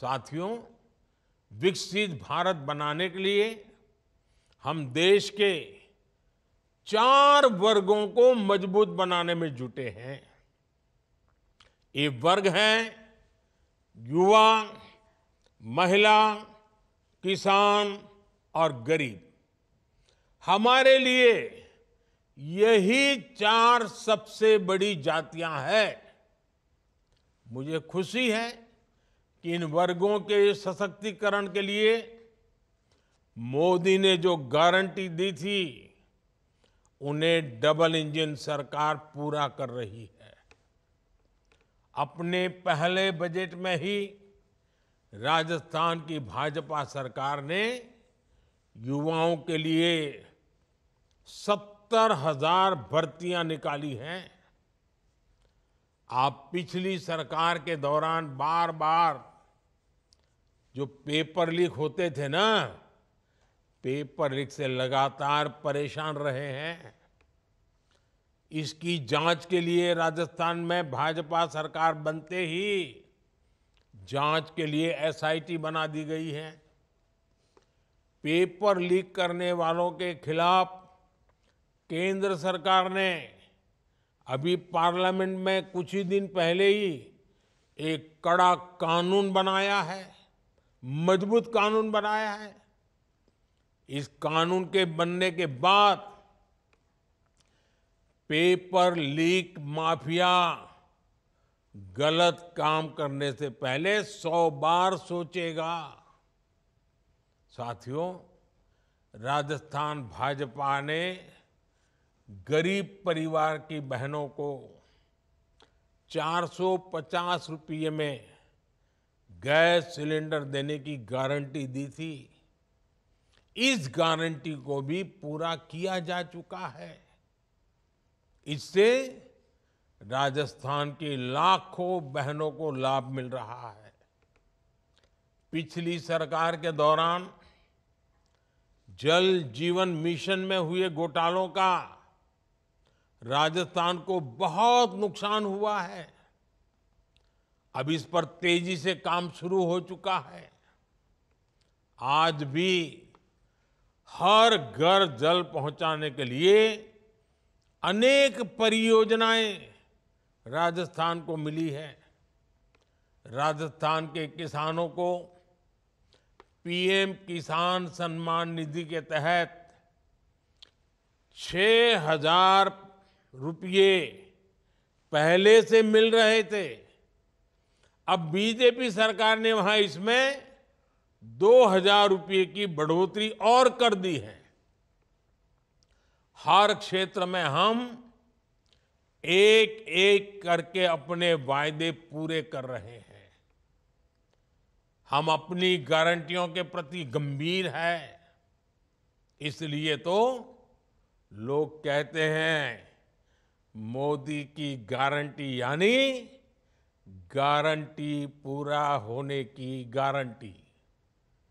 साथियों विकसित भारत बनाने के लिए हम देश के चार वर्गों को मजबूत बनाने में जुटे हैं ये वर्ग हैं युवा महिला किसान और गरीब हमारे लिए यही चार सबसे बड़ी जातियां हैं मुझे खुशी है कि इन वर्गों के सशक्तिकरण के लिए मोदी ने जो गारंटी दी थी उन्हें डबल इंजन सरकार पूरा कर रही है अपने पहले बजट में ही राजस्थान की भाजपा सरकार ने युवाओं के लिए सत्तर हजार भर्तियां निकाली हैं आप पिछली सरकार के दौरान बार बार जो पेपर लीक होते थे ना पेपर लीक से लगातार परेशान रहे हैं इसकी जांच के लिए राजस्थान में भाजपा सरकार बनते ही जांच के लिए एसआईटी बना दी गई है पेपर लीक करने वालों के खिलाफ केंद्र सरकार ने अभी पार्लियामेंट में कुछ ही दिन पहले ही एक कड़ा कानून बनाया है मजबूत कानून बनाया है इस कानून के बनने के बाद पेपर लीक माफिया गलत काम करने से पहले सौ बार सोचेगा साथियों राजस्थान भाजपा ने गरीब परिवार की बहनों को 450 रुपये में गैस सिलेंडर देने की गारंटी दी थी इस गारंटी को भी पूरा किया जा चुका है इससे राजस्थान की लाखों बहनों को लाभ मिल रहा है पिछली सरकार के दौरान जल जीवन मिशन में हुए घोटालों का राजस्थान को बहुत नुकसान हुआ है अब इस पर तेजी से काम शुरू हो चुका है आज भी हर घर जल पहुंचाने के लिए अनेक परियोजनाएं राजस्थान को मिली है राजस्थान के किसानों को पीएम किसान सम्मान निधि के तहत छ हजार रुपये पहले से मिल रहे थे अब बीजेपी सरकार ने वहां इसमें दो हजार रुपये की बढ़ोतरी और कर दी है हर क्षेत्र में हम एक एक करके अपने वायदे पूरे कर रहे हैं हम अपनी गारंटियों के प्रति गंभीर है इसलिए तो लोग कहते हैं मोदी की गारंटी यानी गारंटी पूरा होने की गारंटी